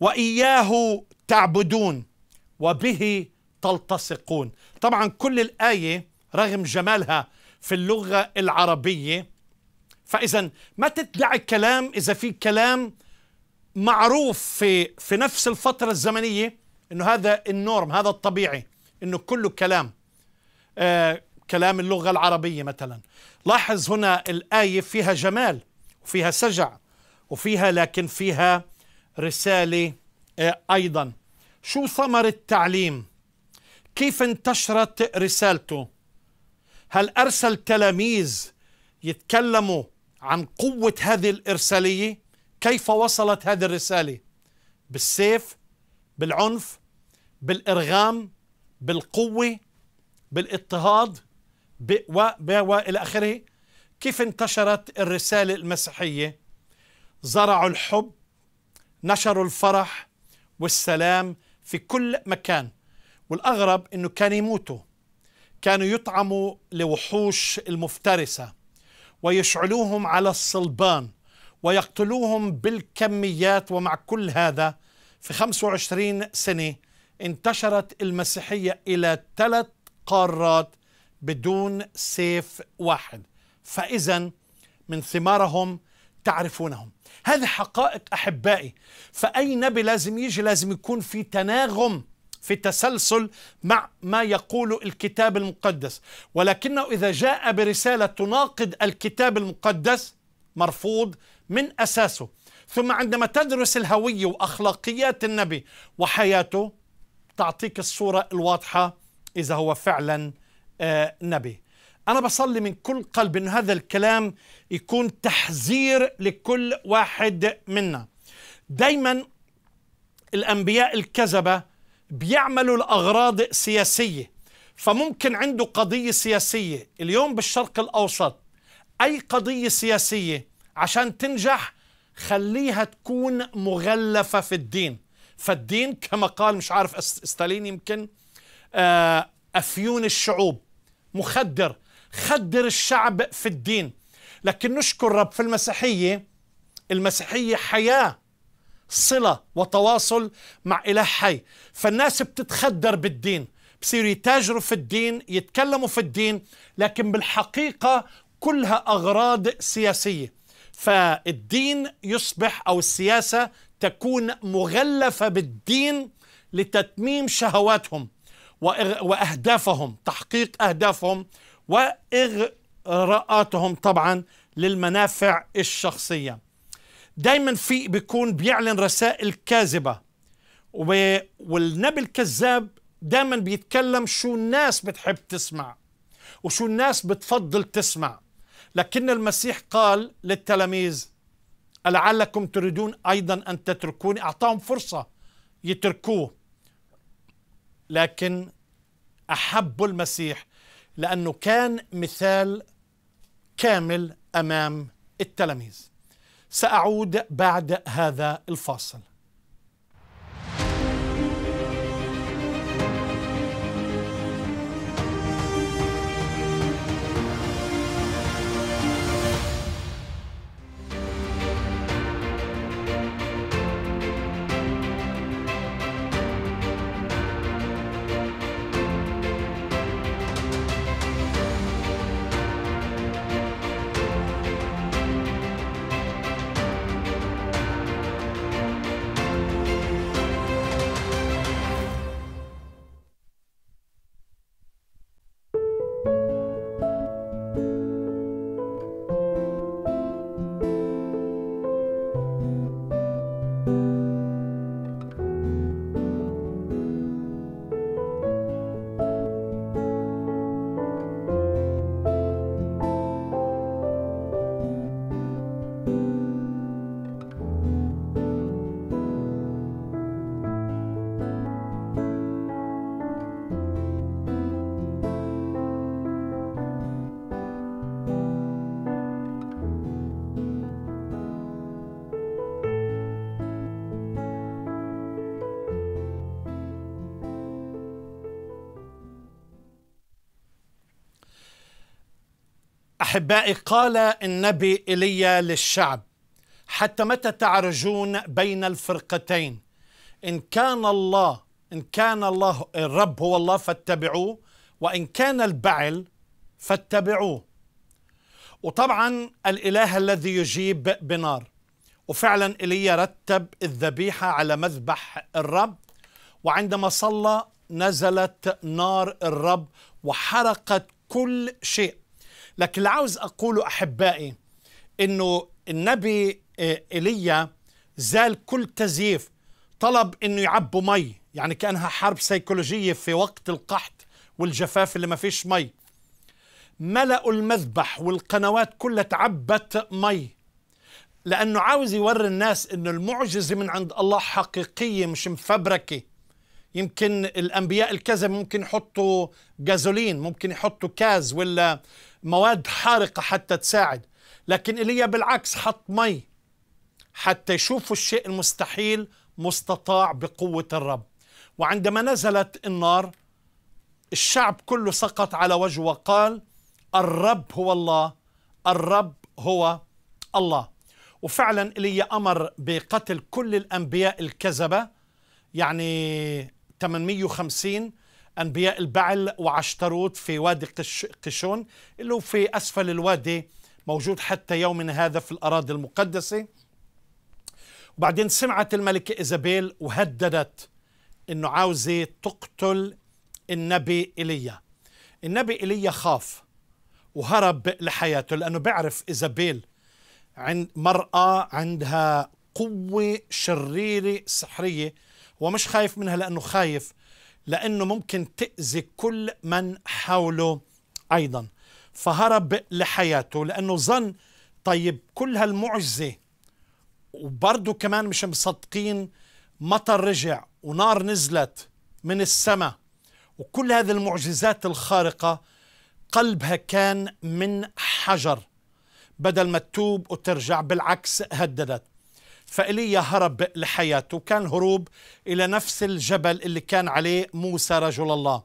وإياه تعبدون وبه تلتصقون طبعا كل الآية رغم جمالها في اللغة العربية فإذا ما تدعي كلام إذا في كلام معروف في في نفس الفترة الزمنية انه هذا النورم هذا الطبيعي انه كله كلام آه كلام اللغة العربية مثلا لاحظ هنا الآية فيها جمال وفيها سجع وفيها لكن فيها رسالة آه أيضا شو ثمر التعليم كيف انتشرت رسالته هل أرسل تلاميذ يتكلموا عن قوة هذه الإرسالية كيف وصلت هذه الرسالة بالسيف بالعنف بالإرغام بالقوة بالاضطهاد وإلى آخره كيف انتشرت الرسالة المسيحية زرعوا الحب نشروا الفرح والسلام في كل مكان والأغرب أنه كانوا يموتوا كانوا يطعموا لوحوش المفترسة ويشعلوهم على الصلبان ويقتلوهم بالكميات ومع كل هذا في 25 سنة انتشرت المسيحية إلى ثلاث قارات بدون سيف واحد فإذا من ثمارهم تعرفونهم هذه حقائق أحبائي فأي نبي لازم يجي لازم يكون في تناغم في تسلسل مع ما يقول الكتاب المقدس ولكنه إذا جاء برسالة تناقض الكتاب المقدس مرفوض من أساسه ثم عندما تدرس الهوية وأخلاقيات النبي وحياته تعطيك الصورة الواضحة إذا هو فعلا آه، نبي أنا بصلي من كل قلب أن هذا الكلام يكون تحذير لكل واحد منا دايما الأنبياء الكذبة بيعملوا لأغراض سياسية فممكن عنده قضية سياسية اليوم بالشرق الأوسط أي قضية سياسية عشان تنجح خليها تكون مغلفة في الدين فالدين كما قال مش عارف استالين يمكن آه، أفيون الشعوب مخدر خدر الشعب في الدين لكن نشكر رب في المسيحية المسيحية حياة صلة وتواصل مع إله حي فالناس بتتخدر بالدين بصيروا يتاجروا في الدين يتكلموا في الدين لكن بالحقيقة كلها أغراض سياسية فالدين يصبح او السياسه تكون مغلفه بالدين لتتميم شهواتهم واهدافهم تحقيق اهدافهم واغراءاتهم طبعا للمنافع الشخصيه دايما في بيكون بيعلن رسائل كاذبه والنبي الكذاب دايما بيتكلم شو الناس بتحب تسمع وشو الناس بتفضل تسمع لكن المسيح قال للتلاميذ لعلكم تريدون أيضا أن تتركوني أعطاهم فرصة يتركوه لكن أحبوا المسيح لأنه كان مثال كامل أمام التلاميذ سأعود بعد هذا الفاصل احبائي قال النبي ايليا للشعب حتى متى تعرجون بين الفرقتين ان كان الله ان كان الله الرب هو الله فاتبعوه وان كان البعل فاتبعوه وطبعا الاله الذي يجيب بنار وفعلا ايليا رتب الذبيحه على مذبح الرب وعندما صلى نزلت نار الرب وحرقت كل شيء لكن اللي عاوز أقوله أحبائي أنه النبي آه، إيليا زال كل تزييف طلب أنه يعبوا مي يعني كأنها حرب سيكولوجية في وقت القحط والجفاف اللي ما فيش مي ملأوا المذبح والقنوات كلها تعبت مي لأنه عاوز يوري الناس أنه المعجزة من عند الله حقيقية مش مفبركة يمكن الأنبياء الكذا ممكن يحطوا جازولين ممكن يحطوا كاز ولا مواد حارقة حتى تساعد لكن ايليا بالعكس حط مي حتى يشوفوا الشيء المستحيل مستطاع بقوة الرب وعندما نزلت النار الشعب كله سقط على وجهه وقال الرب هو الله الرب هو الله وفعلا ايليا امر بقتل كل الانبياء الكذبه يعني 850 أنبياء البعل وعشتروت في وادي قشون اللي هو في أسفل الوادي موجود حتى يومنا هذا في الأراضي المقدسة وبعدين سمعت الملكة إيزابيل وهددت أنه عاوزة تقتل النبي إيليا النبي إيليا خاف وهرب لحياته لأنه بيعرف إيزابيل عند مرأة عندها قوة شريرة سحرية ومش خايف منها لأنه خايف لأنه ممكن تأذي كل من حوله أيضا فهرب لحياته لأنه ظن طيب كل هالمعجزة وبرضه كمان مش مصدقين مطر رجع ونار نزلت من السماء وكل هذه المعجزات الخارقة قلبها كان من حجر بدل ما تتوب وترجع بالعكس هددت فإيليا هرب لحياته وكان هروب إلى نفس الجبل اللي كان عليه موسى رجل الله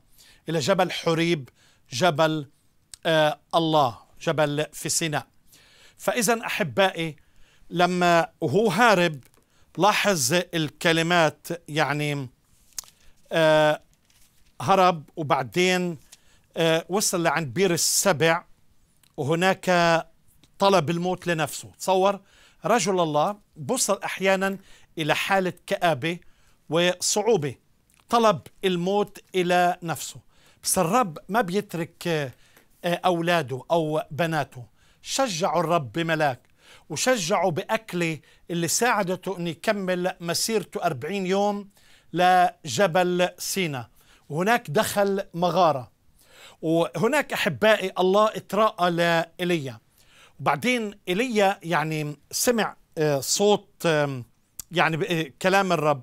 إلى جبل حريب جبل آه الله جبل في سيناء فإذا أحبائي لما هو هارب لاحظ الكلمات يعني آه هرب وبعدين آه وصل لعند بير السبع وهناك طلب الموت لنفسه تصور رجل الله بوصل احيانا الى حاله كابه وصعوبه طلب الموت الى نفسه بس الرب ما بيترك آه، اولاده او بناته شجعوا الرب بملاك وشجعوا بأكلة اللي ساعدته أن يكمل مسيرته أربعين يوم لجبل سينا وهناك دخل مغارة وهناك أحبائي الله اتراءى لإليا وبعدين ايليا يعني سمع آه، صوت يعني آه، كلام الرب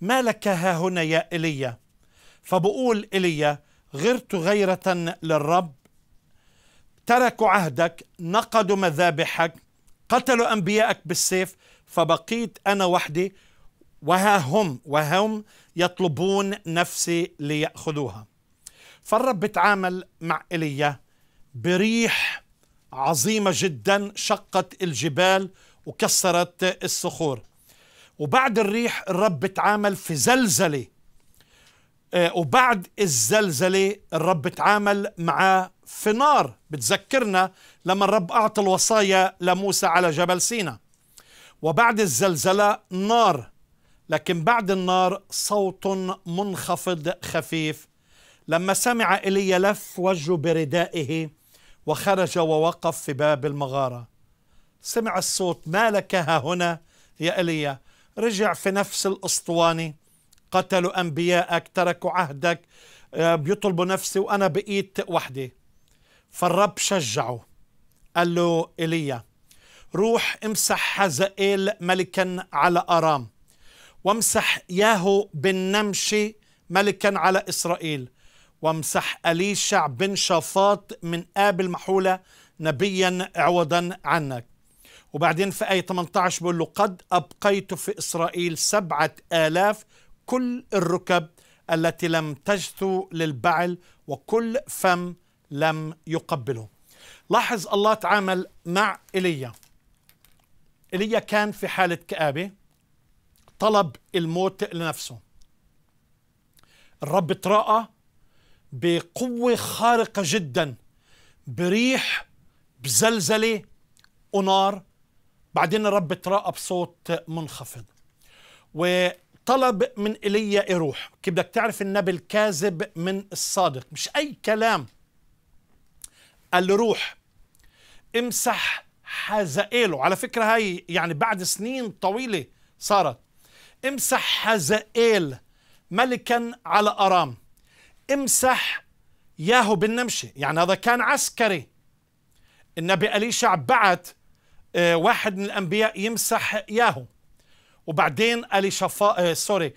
ما لك ها هنا يا ايليا فبقول ايليا غرت غيرة للرب تركوا عهدك نقضوا مذابحك قتلوا انبيائك بالسيف فبقيت انا وحدي وها هم وهم يطلبون نفسي ليأخذوها فالرب تعامل مع إيليا بريح عظيمة جدا شقت الجبال وكسرت الصخور وبعد الريح الرب تعامل في زلزلة آه، وبعد الزلزلة الرب تعامل معاه في نار بتذكرنا لما الرب أعطى الوصايا لموسى على جبل سينا وبعد الزلزلة نار لكن بعد النار صوت منخفض خفيف لما سمع إلي لف وجهه بردائه وخرج ووقف في باب المغارة سمع الصوت ما لك ها هنا يا إيليا رجع في نفس الأسطوانة قتلوا أنبياءك تركوا عهدك آه، بيطلبوا نفسي وأنا بقيت وحدي فالرب شجعه قال له إيليا روح امسح حزائيل ملكا على أرام وامسح ياهو بن نمشي ملكا على إسرائيل وامسح أليشع بن شفاط من آب المحولة نبيا عوضا عنك وبعدين في آية 18 بقول له قد أبقيت في إسرائيل سبعة آلاف كل الركب التي لم تجثو للبعل وكل فم لم يقبله لاحظ الله تعامل مع إيليا إيليا كان في حالة كآبة طلب الموت لنفسه الرب تراءى بقوة خارقة جدا بريح بزلزلة ونار بعدين الرب تراقب بصوت منخفض وطلب من ايليا يروح كيف بدك تعرف النبي الكاذب من الصادق مش أي كلام قال له روح امسح حزائله على فكرة هاي يعني بعد سنين طويلة صارت امسح حزائل ملكا على أرام امسح ياهو بالنمشة يعني هذا كان عسكري النبي أليشع بعت آه، واحد من الأنبياء يمسح ياهو وبعدين أليشفا آه، سوري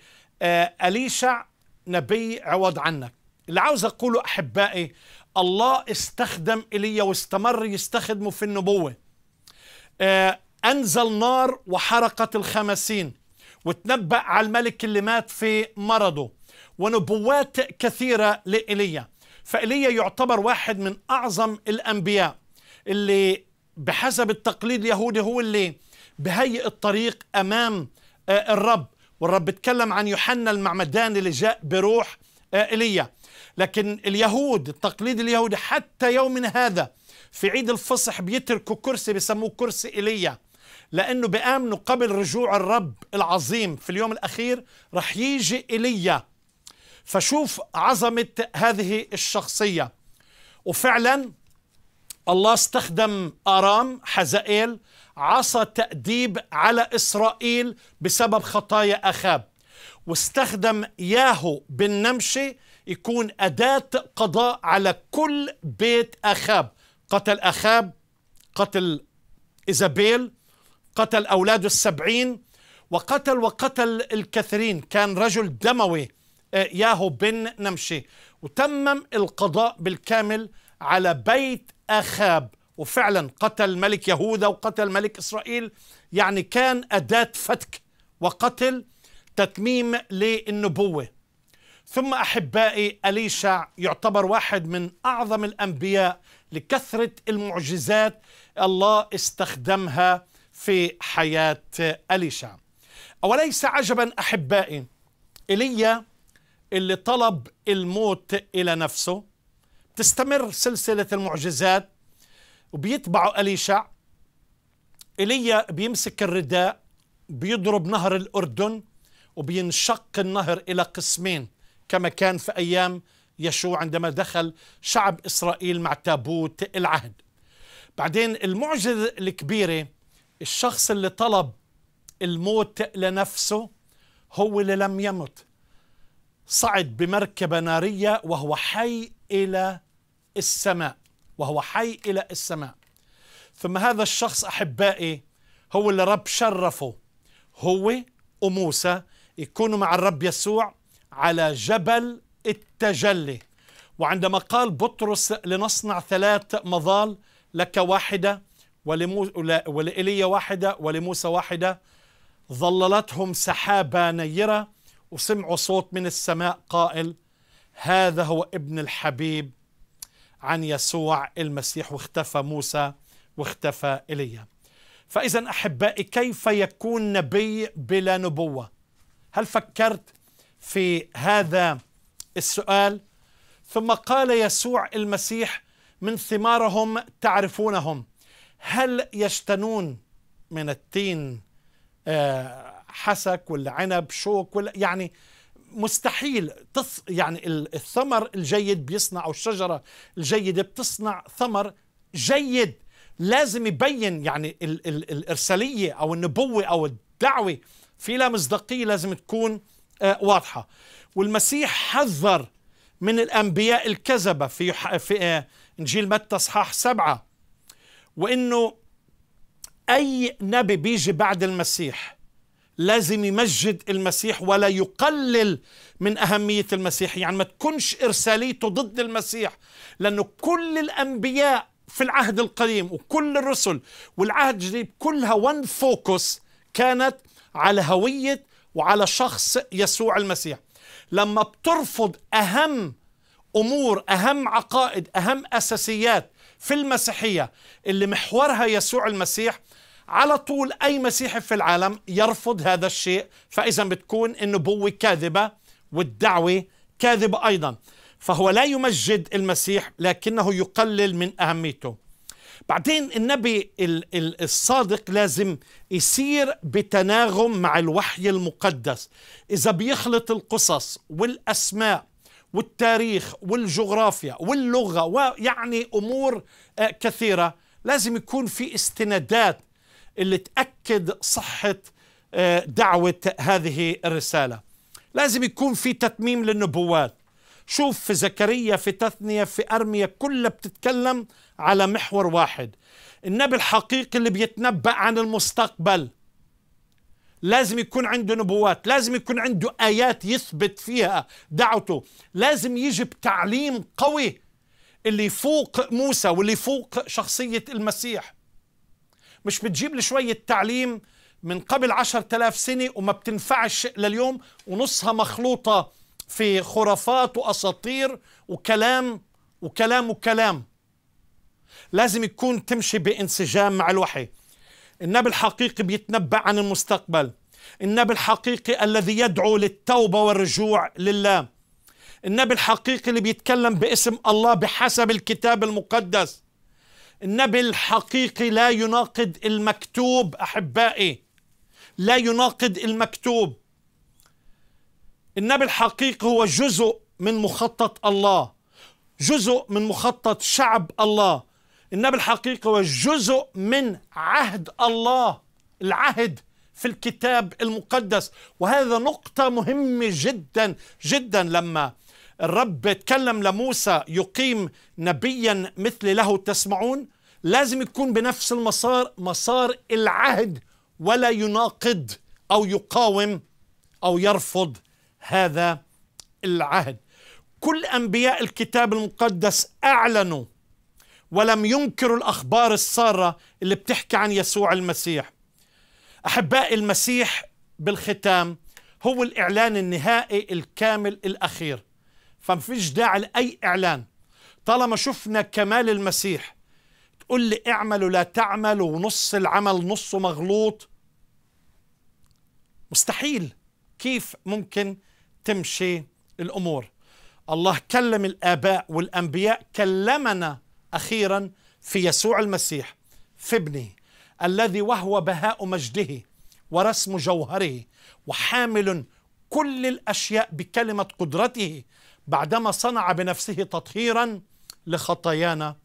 أليشع آه، نبي عوض عنك اللي عاوز أقوله أحبائي الله استخدم إلي واستمر يستخدمه في النبوة أنزل نار وحرقت الخمسين وتنبأ على الملك اللي مات في مرضه ونبوات كثيرة لإيليا فإيليا يعتبر واحد من أعظم الأنبياء اللي بحسب التقليد اليهودي هو اللي بهيئ الطريق أمام آه، الرب والرب تكلم عن يوحنا المعمداني اللي جاء بروح آه، ايليا لكن اليهود التقليد اليهودي حتى يومنا هذا في عيد الفصح بيتركوا كرسي بيسموه كرسي ايليا لانه بامنوا قبل رجوع الرب العظيم في اليوم الاخير رح يجي ايليا فشوف عظمة هذه الشخصية وفعلا الله استخدم آرام حزائيل عصى تأديب على إسرائيل بسبب خطايا أخاب واستخدم ياهو بن نمشي يكون أداة قضاء على كل بيت أخاب قتل أخاب قتل إيزابيل قتل أولاده السبعين وقتل وقتل الكثيرين كان رجل دموي ياهو بن نمشي وتمم القضاء بالكامل على بيت أخاب وفعلا قتل ملك يهوذا وقتل ملك إسرائيل يعني كان أداة فتك وقتل تتميم للنبوة ثم أحبائي أليشع يعتبر واحد من أعظم الأنبياء لكثرة المعجزات الله استخدمها في حياة أليشع أوليس عجبا أحبائي إيليا اللي طلب الموت إلى نفسه تستمر سلسلة المعجزات وبيتبعه أليشع إيليا بيمسك الرداء بيضرب نهر الأردن وبينشق النهر إلى قسمين كما كان في أيام يشوع عندما دخل شعب إسرائيل مع تابوت العهد بعدين المعجزة الكبيرة الشخص اللي طلب الموت لنفسه هو اللي لم يمت صعد بمركبة نارية وهو حي إلى السماء وهو حي إلى السماء ثم هذا الشخص أحبائي هو اللي رب شرفه هو وموسى يكونوا مع الرب يسوع على جبل التجلي وعندما قال بطرس لنصنع ثلاث مظال لك واحدة ولمو... ولإلي واحدة ولموسى واحدة ظللتهم سحابة نيرة وسمعوا صوت من السماء قائل هذا هو ابن الحبيب عن يسوع المسيح واختفى موسى واختفى ايليا فاذا احبائي كيف يكون نبي بلا نبوه هل فكرت في هذا السؤال ثم قال يسوع المسيح من ثمارهم تعرفونهم هل يشتنون من التين آه، حسك ولا عنب شوك ولا يعني مستحيل تص يعني الثمر الجيد بيصنع او الشجره الجيده بتصنع ثمر جيد لازم يبين يعني ال ال الارساليه او النبوه او الدعوه في لا مصداقيه لازم تكون آه واضحه والمسيح حذر من الانبياء الكذبه في في آه انجيل متى اصحاح سبعه وانه اي نبي بيجي بعد المسيح لازم يمجد المسيح ولا يقلل من أهمية المسيح يعني ما تكونش إرساليته ضد المسيح لأنه كل الأنبياء في العهد القديم وكل الرسل والعهد الجديد كلها وان فوكس كانت على هوية وعلى شخص يسوع المسيح لما بترفض أهم أمور أهم عقائد أهم أساسيات في المسيحية اللي محورها يسوع المسيح على طول أي مسيحي في العالم يرفض هذا الشيء فإذا بتكون النبوة كاذبة والدعوة كاذبة أيضا فهو لا يمجد المسيح لكنه يقلل من أهميته بعدين النبي الصادق لازم يسير بتناغم مع الوحي المقدس إذا بيخلط القصص والأسماء والتاريخ والجغرافيا واللغة ويعني أمور آه، كثيرة لازم يكون في استنادات اللي تأكد صحة آه، دعوة هذه الرسالة لازم يكون في تتميم للنبوات شوف في زكريا في تثنية في أرمية كلها بتتكلم على محور واحد النبي الحقيقي اللي بيتنبأ عن المستقبل لازم يكون عنده نبوات لازم يكون عنده آيات يثبت فيها دعوته لازم يجي بتعليم قوي اللي يفوق موسى واللي يفوق شخصية المسيح مش بتجيب لي شوية تعليم من قبل عشر تلاف سنة وما بتنفعش لليوم ونصها مخلوطة في خرافات وأساطير وكلام وكلام وكلام لازم يكون تمشي بانسجام مع الوحي النبي الحقيقي بيتنبأ عن المستقبل النبي الحقيقي الذي يدعو للتوبة والرجوع لله النبي الحقيقي اللي بيتكلم باسم الله بحسب الكتاب المقدس النبي الحقيقي لا يناقض المكتوب احبائي لا يناقض المكتوب النبي الحقيقي هو جزء من مخطط الله جزء من مخطط شعب الله النبي الحقيقي هو جزء من عهد الله العهد في الكتاب المقدس وهذا نقطة مهمة جدا جدا لما الرب تكلم لموسى يقيم نبيا مثل له تسمعون لازم يكون بنفس المسار مسار العهد ولا يناقض أو يقاوم أو يرفض هذا العهد كل أنبياء الكتاب المقدس أعلنوا ولم ينكروا الأخبار السارة اللي بتحكي عن يسوع المسيح أحباء المسيح بالختام هو الإعلان النهائي الكامل الأخير فما فيش داعي لاي اعلان طالما شفنا كمال المسيح تقول لي اعمل ولا تعمل ونص العمل نصه مغلوط مستحيل كيف ممكن تمشي الامور الله كلم الاباء والانبياء كلمنا اخيرا في يسوع المسيح في ابنه الذي وهو بهاء مجده ورسم جوهره وحامل كل الاشياء بكلمه قدرته بعدما صنع بنفسه تطهيرا لخطايانا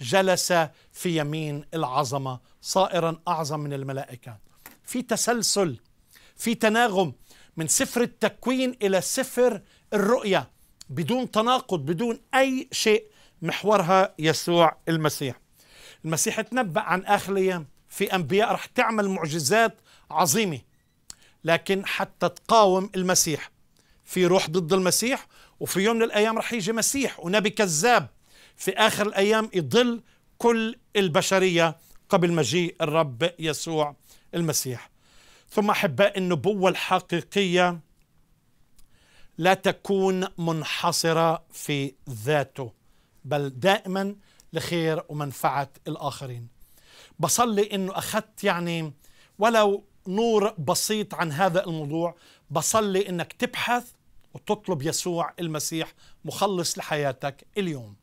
جلس في يمين العظمه صائرا اعظم من الملائكه في تسلسل في تناغم من سفر التكوين الى سفر الرؤيا بدون تناقض بدون اي شيء محورها يسوع المسيح المسيح تنبا عن آخر الأيام في أنبياء رح تعمل معجزات عظيمة لكن حتى تقاوم المسيح في روح ضد المسيح وفي يوم من الأيام رح يجي مسيح ونبي كذاب في آخر الأيام يضل كل البشرية قبل مجيء الرب يسوع المسيح ثم أحباء النبوة الحقيقية لا تكون منحصرة في ذاته بل دائما لخير ومنفعة الآخرين بصلي أنه أخذت يعني ولو نور بسيط عن هذا الموضوع بصلي أنك تبحث وتطلب يسوع المسيح مخلص لحياتك اليوم